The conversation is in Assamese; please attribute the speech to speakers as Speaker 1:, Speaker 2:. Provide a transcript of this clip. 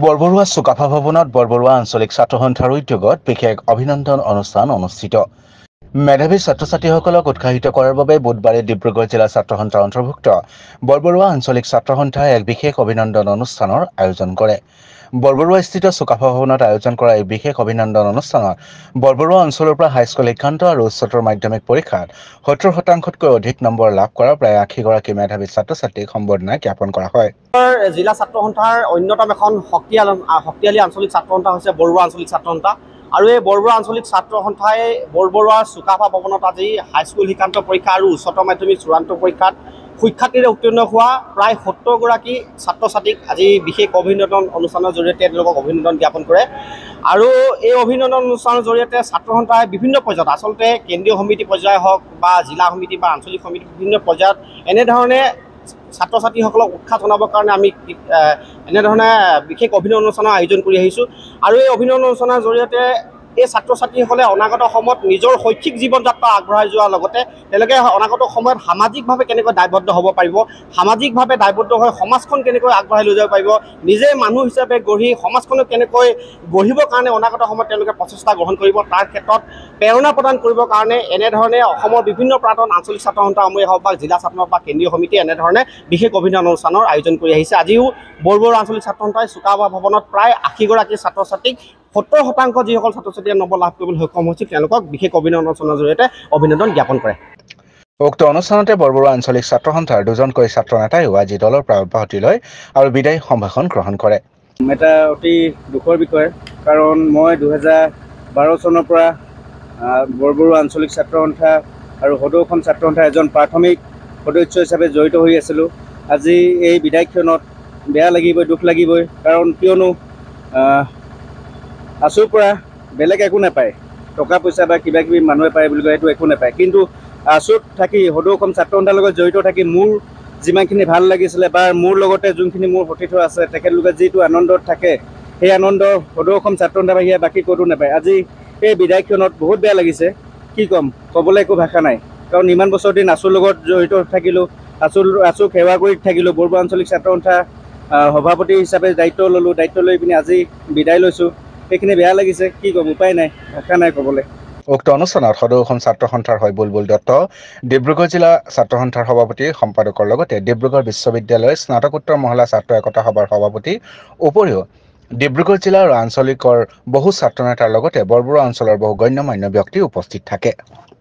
Speaker 1: বৰবৰুৱা চুকাফা ভৱনত বৰবৰুৱা আঞ্চলিক ছাত্ৰ সন্থাৰ উদ্যোগত বিশেষ অভিনন্দন অনুষ্ঠান অনুষ্ঠিত মেধাৱী ছাত্ৰ ছাত্ৰীসকলক উৎসাহিত কৰাৰ বাবে বুধবাৰে ডিব্ৰুগড় জিলা ছাত্ৰ সন্থাৰ অন্তৰ্ভুক্ত বৰবৰুৱা আঞ্চলিক ছাত্ৰ সন্থাই এক বিশেষ অভিনন্দন অনুষ্ঠানৰ আয়োজন কৰে বৰবৰুৱাস্থিত চুকাফা ভৱনত আয়োজন কৰা এই বিশেষ অভিনন্দন অনুষ্ঠানত বৰবৰুৱা অঞ্চলৰ পৰা হাইস্কুল শিক্ষান্ত আৰু উচ্চতৰ মাধ্যমিক পৰীক্ষাত সত্তৰ শতাংশতকৈ অধিক নম্বৰ লাভ কৰা প্ৰায় আশীগৰাকী মেধাৱী ছাত্ৰ ছাত্ৰীক সম্বৰ্ধনা জ্ঞাপন কৰা হয়
Speaker 2: জিলা ছাত্ৰ সন্থাৰ অন্যতম এখন শক্তিশালী শক্তিশালী আঞ্চলিক ছাত্ৰ সন্থা হৈছে বৰুৱা আঞ্চলিক ছাত্ৰ সন্থা আৰু এই বৰবৰুৱা আঞ্চলিক ছাত্ৰ সন্থাই বৰবৰুৱাৰ চুকাফা ভৱনত আজি হাইস্কুল শিক্ষান্ত পৰীক্ষা আৰু উচ্চতৰ মাধ্যমিক চূড়ান্ত পৰীক্ষাত সুখ্যাতিৰে উত্তীৰ্ণ হোৱা প্ৰায় সত্তৰগৰাকী ছাত্ৰ ছাত্ৰীক আজি বিশেষ অভিনন্দন অনুষ্ঠানৰ জৰিয়তে তেওঁলোকক অভিনন্দন জ্ঞাপন কৰে আৰু এই অভিনন্দন অনুষ্ঠানৰ জৰিয়তে ছাত্ৰ সন্থাই বিভিন্ন পৰ্যায়ত আচলতে কেন্দ্ৰীয় সমিতি পৰ্যায় হওক বা জিলা সমিতি বা আঞ্চলিক সমিতি বিভিন্ন পৰ্যায়ত এনেধৰণে ছাত্ৰ ছাত্ৰীসকলক উৎসাহ জনাবৰ কাৰণে আমি এনেধৰণে বিশেষ অভিনয় অনুষ্ঠানৰ আয়োজন কৰি আহিছোঁ আৰু এই অভিনন্দন অনুষ্ঠানৰ জৰিয়তে এই ছাত্ৰ ছাত্ৰীসকলে অনাগত সময়ত নিজৰ শৈক্ষিক জীৱন যাত্ৰা আগবঢ়াই যোৱাৰ লগতে তেওঁলোকে অনাগত সময়ত সামাজিকভাৱে কেনেকৈ দায়বদ্ধ হ'ব পাৰিব সামাজিকভাৱে দায়বদ্ধ হৈ সমাজখন কেনেকৈ আগবঢ়াই লৈ যাব পাৰিব নিজে মানুহ হিচাপে গঢ়ি সমাজখনক কেনেকৈ গঢ়িবৰ কাৰণে অনাগত সময়ত তেওঁলোকে প্ৰচেষ্টা গ্ৰহণ কৰিব তাৰ ক্ষেত্ৰত প্ৰেৰণা প্ৰদান কৰিবৰ কাৰণে এনেধৰণে অসমৰ বিভিন্ন প্ৰাৰ্থন আঞ্চলিক ছাত্ৰ সন্থাসমূহে হওক বা জিলা ছাত্ৰ বা কেন্দ্ৰীয় সমিতিয়ে এনেধৰণে বিশেষ অভিনন্দন অনুষ্ঠানৰ আয়োজন কৰি আহিছে আজিও বৰবৰ আঞ্চলিক ছাত্ৰ সন্থাই চুকাভা ভৱনত প্ৰায় আশীগৰাকী ছাত্ৰ ছাত্ৰীক সত্তৰ শতাংশ যিসকল ছাত্ৰ ছাত্ৰীয়ে নম্বৰ লাভ কৰিবলৈ সক্ষম হৈছিল তেওঁলোকক বিশেষ অভিনন্দন চনৰ জৰিয়তে অভিনন্দন জ্ঞাপন কৰে
Speaker 1: উক্ত অনুষ্ঠানতে বৰবৰুৱা আঞ্চলিক ছাত্ৰ সন্থাৰ দুজনকৈ ছাত্ৰ নেতাই আজি দলৰ পৰা অব্যাহতি লয় আৰু বিদায় সম্ভাষণ গ্ৰহণ কৰে
Speaker 3: এটা অতি দুখৰ বিষয় কাৰণ মই দুহেজাৰ বাৰ চনৰ পৰা বৰবৰুৱা আঞ্চলিক ছাত্ৰ সন্থা আৰু সদৌখন ছাত্ৰ সন্থাৰ এজন প্ৰাথমিক সদস্য হিচাপে জড়িত হৈ আছিলোঁ আজি এই বিদায়খনত বেয়া লাগিবই দুখ লাগিবই কাৰণ কিয়নো আছোৰ পৰা বেলেগ একো নাপায় টকা পইচা বা কিবাকিবি মানুহে পায় বুলি কয় সেইটো একো নাপায় কিন্তু আছোত থাকি সদৌ অসম ছাত্ৰসন্থাৰ লগত জড়িত থাকি মোৰ যিমানখিনি ভাল লাগিছিলে বা মোৰ লগতে যোনখিনি মোৰ সতীৰ্থ আছে তেখেতলোকে যিটো আনন্দত থাকে সেই আনন্দ সদৌ অসম ছাত্ৰসন্থা বাহিৰে বাকী ক'তো নাপায় আজি এই বিদায়খনত বহুত বেয়া লাগিছে কি ক'ম ক'বলৈ একো ভাষা নাই কাৰণ ইমান বছৰ দিন আছোৰ লগত জড়িত থাকিলোঁ আছো আছো সেৱা কৰি থাকিলোঁ বৰবুৱা আঞ্চলিক ছাত্ৰ সন্থা সভাপতি হিচাপে দায়িত্ব ল'লোঁ দায়িত্ব লৈ পিনি আজি বিদায় লৈছোঁ সেইখিনি বেয়া লাগিছে কি ক'ব উপায় নাই আশা নাই ক'বলৈ
Speaker 1: উক্ত অনুষ্ঠানত সদৌ অসম ছাত্ৰ সন্থাৰ হয় বুলবুল দত্ত ডিব্ৰুগড় জিলা ছাত্ৰ সন্থাৰ সভাপতি সম্পাদকৰ লগতে ডিব্ৰুগড় বিশ্ববিদ্যালয় স্নাতকোত্তৰ মহলা ছাত্ৰ একতা সভাৰ সভাপতি উপৰিও ডিব্ৰুগড় জিলা আৰু আঞ্চলিকৰ বহু ছাত্ৰ নেতাৰ লগতে বৰবৰুৱা অঞ্চলৰ বহু গণ্য মান্য ব্যক্তি উপস্থিত থাকে